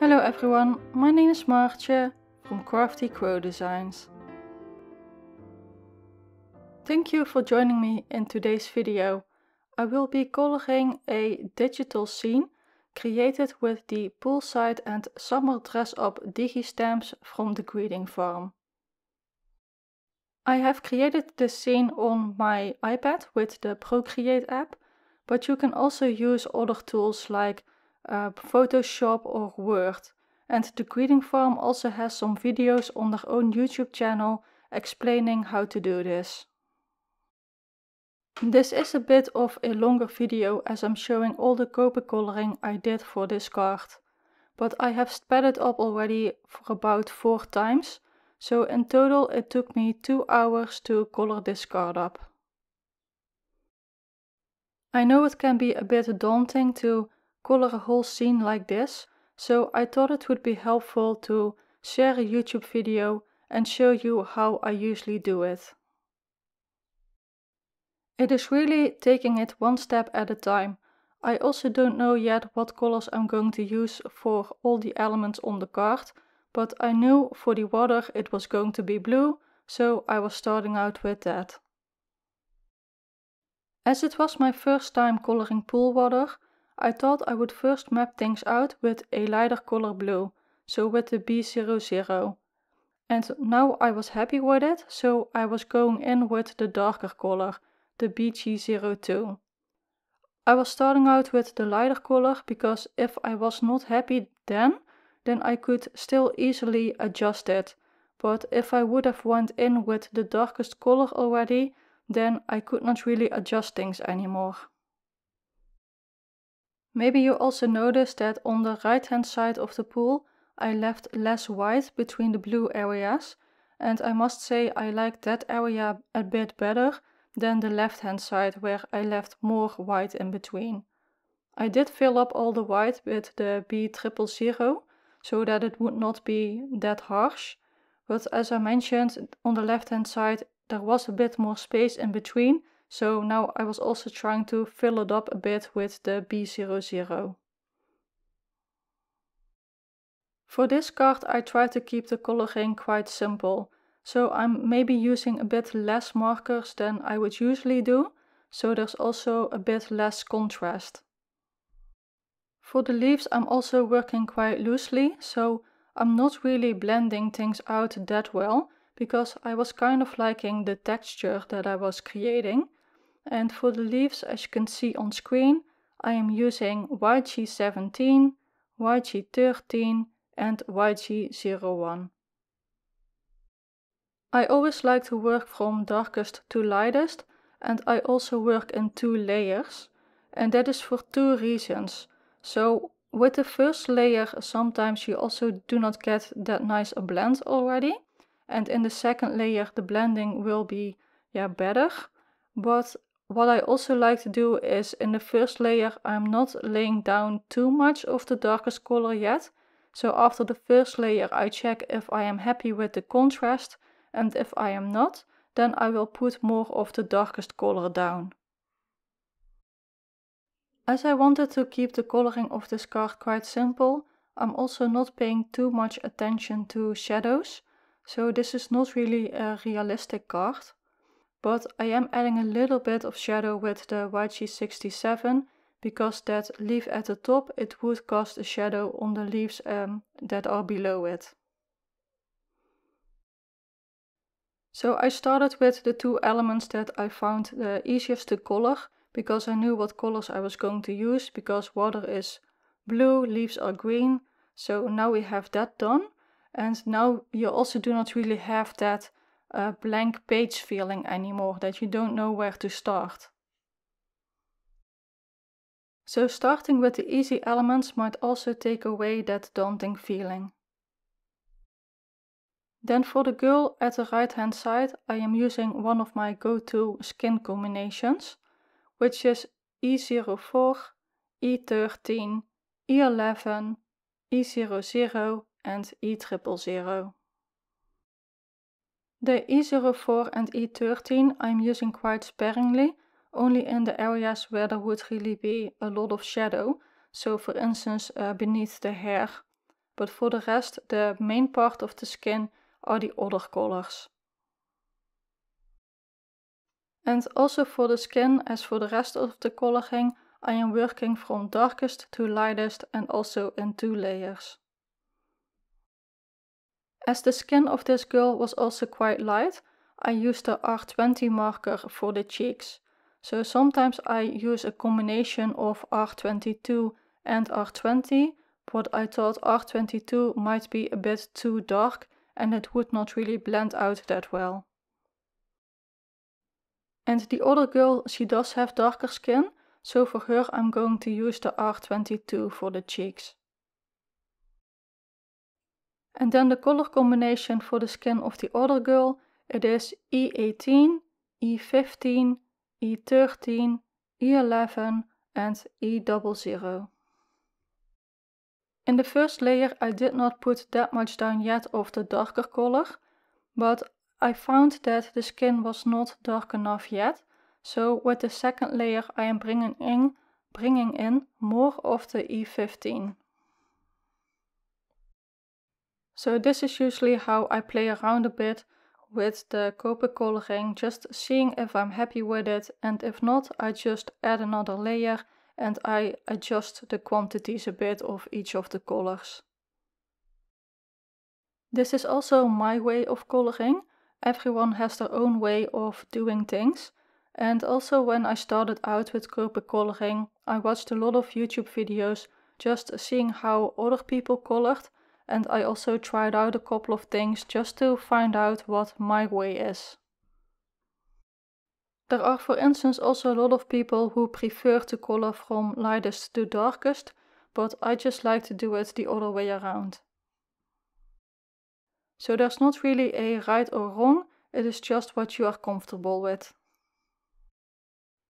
Hello everyone, my name is Martje from Crafty Crow Designs. Thank you for joining me in today's video. I will be coloring a digital scene created with the poolside and summer dress up digi stamps from the greeting farm. I have created this scene on my iPad with the Procreate app, but you can also use other tools like uh, Photoshop or Word. And the greeting form also has some videos on their own YouTube channel explaining how to do this. This is a bit of a longer video as I'm showing all the copper coloring I did for this card. But I have sped it up already for about 4 times, so in total it took me 2 hours to color this card up. I know it can be a bit daunting to color a whole scene like this, so I thought it would be helpful to share a YouTube video and show you how I usually do it. It is really taking it one step at a time. I also don't know yet what colors I'm going to use for all the elements on the card, but I knew for the water it was going to be blue, so I was starting out with that. As it was my first time coloring pool water, I thought I would first map things out with a lighter color blue, so with the B00. And now I was happy with it, so I was going in with the darker color, the BG02. I was starting out with the lighter color because if I was not happy then, then I could still easily adjust it. But if I would have went in with the darkest color already, then I could not really adjust things anymore. Maybe you also noticed that on the right hand side of the pool I left less white between the blue areas and I must say I like that area a bit better than the left hand side where I left more white in between. I did fill up all the white with the B000 so that it would not be that harsh but as I mentioned on the left hand side there was a bit more space in between so now I was also trying to fill it up a bit with the B00. For this card I try to keep the coloring quite simple, so I'm maybe using a bit less markers than I would usually do, so there's also a bit less contrast. For the leaves I'm also working quite loosely, so I'm not really blending things out that well, because I was kind of liking the texture that I was creating, and for the leaves, as you can see on screen, I am using YG17, YG13 and YG01. I always like to work from darkest to lightest and I also work in two layers and that is for two reasons. So with the first layer sometimes you also do not get that nice a blend already and in the second layer the blending will be yeah better but what I also like to do is in the first layer, I'm not laying down too much of the darkest color yet. So after the first layer, I check if I am happy with the contrast and if I am not, then I will put more of the darkest color down. As I wanted to keep the coloring of this card quite simple, I'm also not paying too much attention to shadows, so this is not really a realistic card but I am adding a little bit of shadow with the YG67 because that leaf at the top it would cast a shadow on the leaves um, that are below it. So I started with the two elements that I found the easiest to color because I knew what colors I was going to use because water is blue, leaves are green. So now we have that done. And now you also do not really have that a blank page feeling anymore, that you don't know where to start. So, starting with the easy elements might also take away that daunting feeling. Then for the girl at the right hand side, I am using one of my go-to skin combinations, which is E04, E13, E11, E00 and E000. The E04 and E13 I'm using quite sparingly, only in the areas where there would really be a lot of shadow, so for instance uh, beneath the hair. But for the rest, the main part of the skin are the other colors. And also for the skin, as for the rest of the coloring, I am working from darkest to lightest and also in two layers. As the skin of this girl was also quite light, I used the R20 marker for the cheeks. So sometimes I use a combination of R22 and R20, but I thought R22 might be a bit too dark and it would not really blend out that well. And the other girl, she does have darker skin, so for her I'm going to use the R22 for the cheeks. And then the color combination for the skin of the other girl, it is E18, E15, E13, E11 and E00. In the first layer I did not put that much down yet of the darker color, but I found that the skin was not dark enough yet, so with the second layer I am bringing in, bringing in more of the E15. So this is usually how I play around a bit with the Copic coloring, just seeing if I'm happy with it and if not, I just add another layer and I adjust the quantities a bit of each of the colors. This is also my way of coloring. Everyone has their own way of doing things. And also when I started out with Copic coloring, I watched a lot of YouTube videos just seeing how other people colored and I also tried out a couple of things just to find out what my way is. There are for instance also a lot of people who prefer to color from lightest to darkest, but I just like to do it the other way around. So there's not really a right or wrong, it is just what you are comfortable with.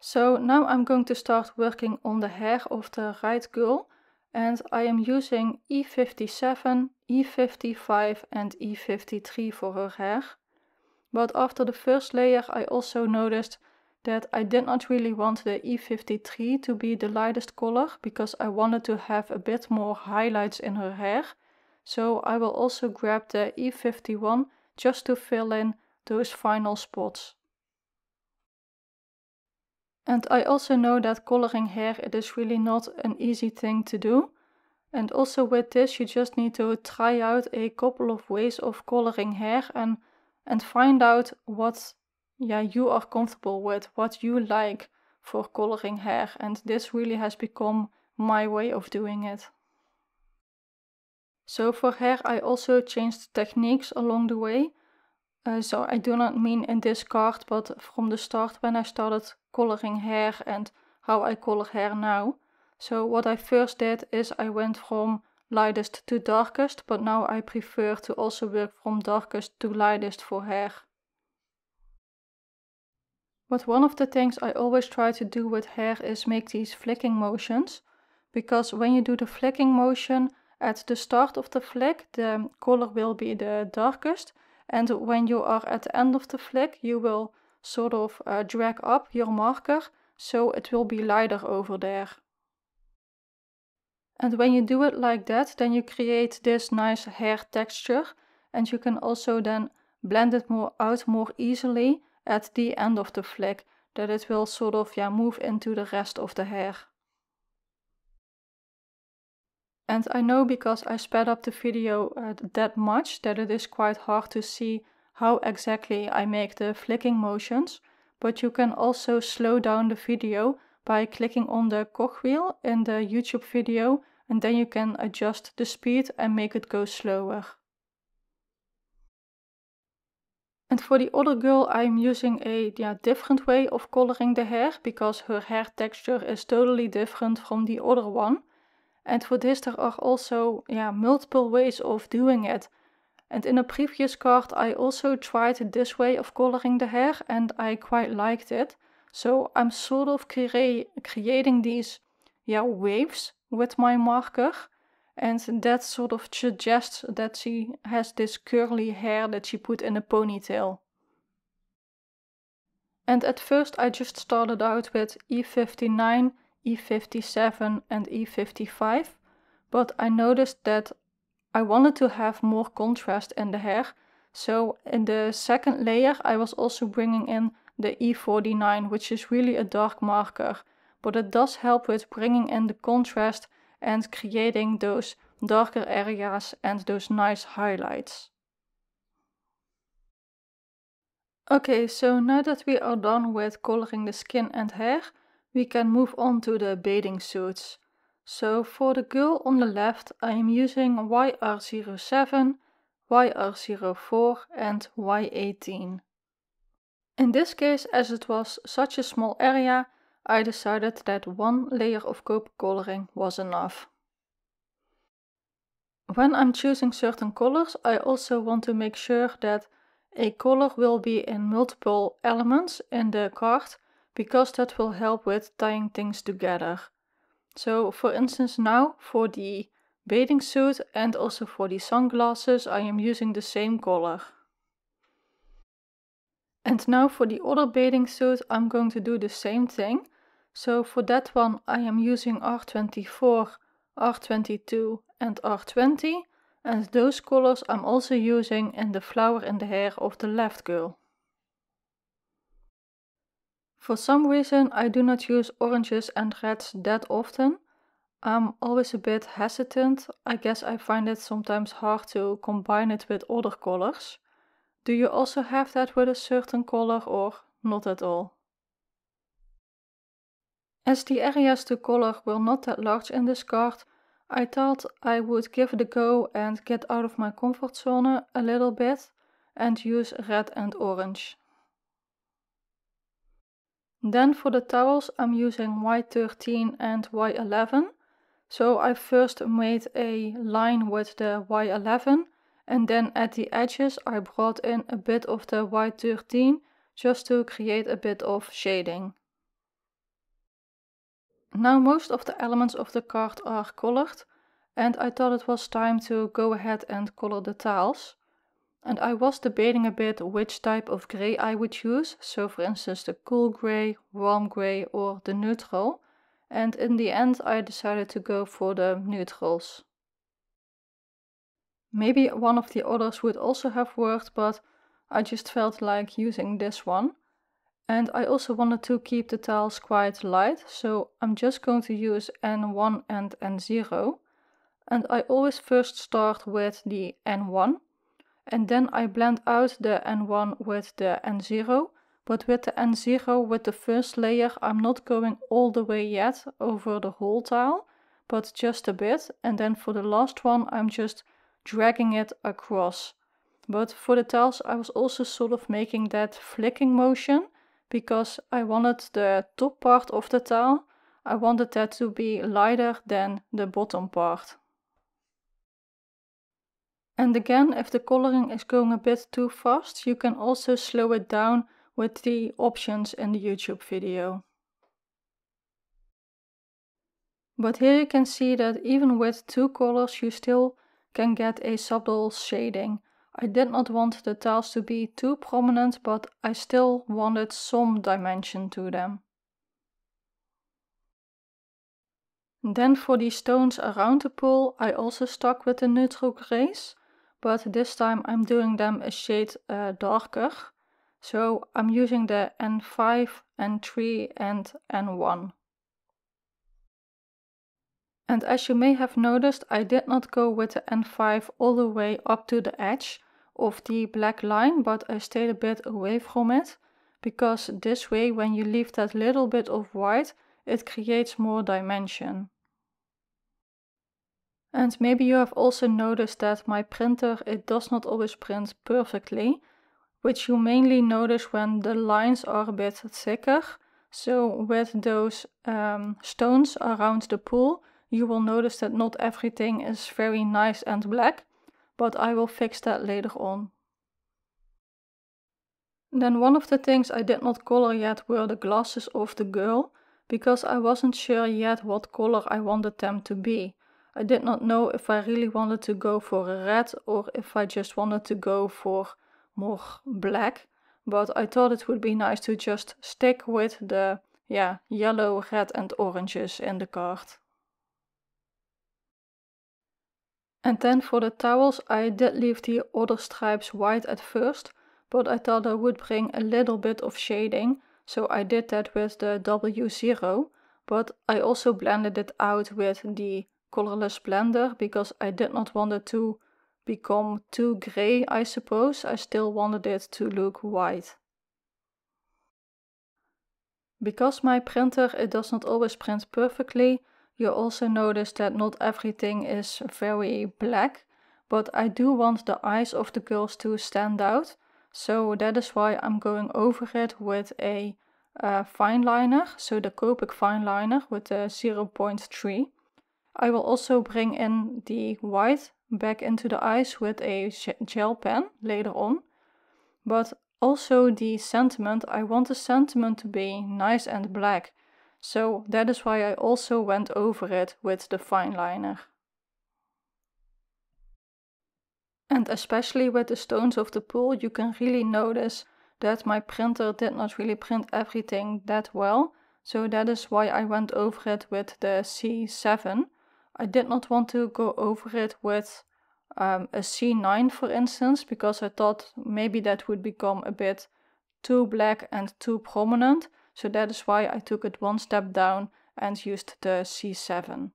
So now I'm going to start working on the hair of the right girl and I am using E57, E55 and E53 for her hair. But after the first layer I also noticed that I did not really want the E53 to be the lightest color because I wanted to have a bit more highlights in her hair. So I will also grab the E51 just to fill in those final spots. And I also know that coloring hair, it is really not an easy thing to do. And also with this, you just need to try out a couple of ways of coloring hair and, and find out what yeah, you are comfortable with, what you like for coloring hair. And this really has become my way of doing it. So for hair, I also changed techniques along the way. Uh, so I do not mean in this card, but from the start when I started coloring hair and how I color hair now. So what I first did is I went from lightest to darkest, but now I prefer to also work from darkest to lightest for hair. But one of the things I always try to do with hair is make these flicking motions, because when you do the flicking motion, at the start of the flick, the color will be the darkest, and when you are at the end of the flick, you will sort of uh, drag up your marker so it will be lighter over there. And when you do it like that, then you create this nice hair texture and you can also then blend it more out more easily at the end of the flick that it will sort of yeah, move into the rest of the hair. And I know because I sped up the video uh, that much that it is quite hard to see how exactly I make the flicking motions, but you can also slow down the video by clicking on the cog wheel in the YouTube video and then you can adjust the speed and make it go slower. And for the other girl I'm using a yeah, different way of coloring the hair because her hair texture is totally different from the other one and for this there are also yeah, multiple ways of doing it. And in a previous card, I also tried this way of coloring the hair and I quite liked it. So I'm sort of creating these yeah, waves with my marker. And that sort of suggests that she has this curly hair that she put in a ponytail. And at first I just started out with E59 E57 and E55, but I noticed that I wanted to have more contrast in the hair. So in the second layer, I was also bringing in the E49, which is really a dark marker, but it does help with bringing in the contrast and creating those darker areas and those nice highlights. Okay, so now that we are done with coloring the skin and hair, we can move on to the bathing suits. So for the girl on the left, I am using YR07, YR04 and Y18. In this case, as it was such a small area, I decided that one layer of cope coloring was enough. When I'm choosing certain colors, I also want to make sure that a color will be in multiple elements in the card because that will help with tying things together. So for instance now for the bathing suit and also for the sunglasses I am using the same color. And now for the other bathing suit I'm going to do the same thing. So for that one I am using R24, R22 and R20 and those colors I'm also using in the flower in the hair of the left girl. For some reason, I do not use oranges and reds that often. I'm always a bit hesitant. I guess I find it sometimes hard to combine it with other colors. Do you also have that with a certain color or not at all? As the areas to color were not that large in this card, I thought I would give it a go and get out of my comfort zone a little bit and use red and orange. Then for the towels I'm using Y13 and Y11. So I first made a line with the Y11 and then at the edges I brought in a bit of the Y13 just to create a bit of shading. Now most of the elements of the card are colored and I thought it was time to go ahead and color the tiles and I was debating a bit which type of grey I would use, so for instance the cool grey, warm grey or the neutral, and in the end I decided to go for the neutrals. Maybe one of the others would also have worked, but I just felt like using this one. And I also wanted to keep the tiles quite light, so I'm just going to use N1 and N0. And I always first start with the N1 and then I blend out the N1 with the N0. But with the N0, with the first layer, I'm not going all the way yet over the whole tile, but just a bit. And then for the last one, I'm just dragging it across. But for the tiles, I was also sort of making that flicking motion because I wanted the top part of the tile, I wanted that to be lighter than the bottom part. And again, if the coloring is going a bit too fast, you can also slow it down with the options in the YouTube video. But here you can see that even with two colors you still can get a subtle shading. I did not want the tiles to be too prominent, but I still wanted some dimension to them. Then for the stones around the pool, I also stuck with the neutral grays but this time I'm doing them a shade uh, darker. So I'm using the N5, N3 and N1. And as you may have noticed, I did not go with the N5 all the way up to the edge of the black line, but I stayed a bit away from it, because this way when you leave that little bit of white, it creates more dimension. And maybe you have also noticed that my printer, it does not always print perfectly, which you mainly notice when the lines are a bit thicker. So with those um, stones around the pool, you will notice that not everything is very nice and black, but I will fix that later on. Then one of the things I did not color yet were the glasses of the girl, because I wasn't sure yet what color I wanted them to be. I did not know if I really wanted to go for red or if I just wanted to go for more black, but I thought it would be nice to just stick with the yeah, yellow, red and oranges in the card. And then for the towels, I did leave the other stripes white at first, but I thought I would bring a little bit of shading, so I did that with the W0, but I also blended it out with the colorless blender because I did not want it to become too gray, I suppose. I still wanted it to look white. Because my printer, it does not always print perfectly, you also notice that not everything is very black, but I do want the eyes of the girls to stand out. So that is why I'm going over it with a uh, fine liner, so the Copic fine liner with the 0.3. I will also bring in the white back into the eyes with a gel pen later on. But also the sentiment, I want the sentiment to be nice and black. So that is why I also went over it with the fine liner. And especially with the stones of the pool, you can really notice that my printer did not really print everything that well. So that is why I went over it with the C7. I did not want to go over it with um, a C9, for instance, because I thought maybe that would become a bit too black and too prominent. So that is why I took it one step down and used the C7.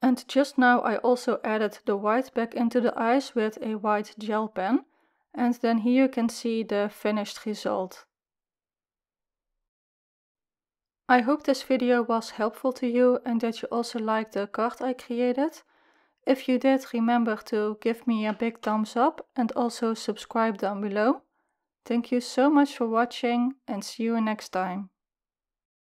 And just now I also added the white back into the eyes with a white gel pen. And then here you can see the finished result. I hope this video was helpful to you and that you also liked the card I created. If you did, remember to give me a big thumbs up and also subscribe down below. Thank you so much for watching and see you next time.